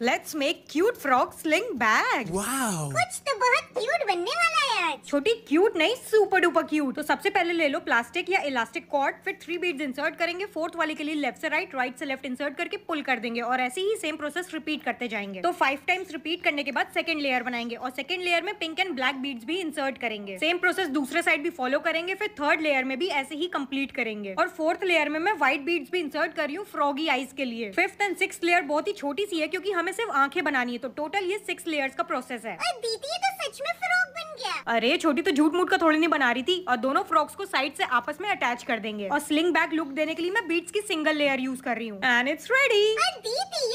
Let's make cute frog sling bags. Wow. What's the bahut cute छोटी cute नहीं super duper cute तो सबसे पहले ले लो प्लास्टिक या इलास्टिक कॉर्ड फिर थ्री बीड्स इंसर्ट करेंगे फोर्थ वाले के लिए लेफ्ट से राइट राइट से लेफ्ट इंसर्ट करके पुल कर देंगे और ऐसे ही सेम प्रोसेस रिपीट करते जाएंगे तो फाइव टाइम्स रिपीट करने के बाद सेकंड लेयर बनाएंगे और सेकंड लेयर में पिंक एंड ब्लैक बीड्स भी इंसर्ट करेंगे सेम प्रोसेस दूसरे साइड भी फॉलो करेंगे फिर थर्ड लेयर में भी ऐसे ही कम्प्लीट करेंगे और फोर्थ लेयर में मैं व्हाइट बीड्स भी इंसर्ट कर रही हूँ फ्रॉगी आइज के लिए फिफ्थ एंड सिक्स लेयर बहुत ही छोटी सी है क्योंकि हमें सिर्फ आंखें बनानी है तो टोटल ये सिक्स लेयर्स का प्रोसेस है दीदी तो सच में फ्रॉग अरे छोटी तो झूठ मूठ का थोड़ी नहीं बना रही थी और दोनों फ्रॉक्स को साइड से आपस में अटैच कर देंगे और स्लिंग बैक लुक देने के लिए मैं बीट्स की सिंगल लेयर यूज कर रही हूँ एंड इट्स रेडी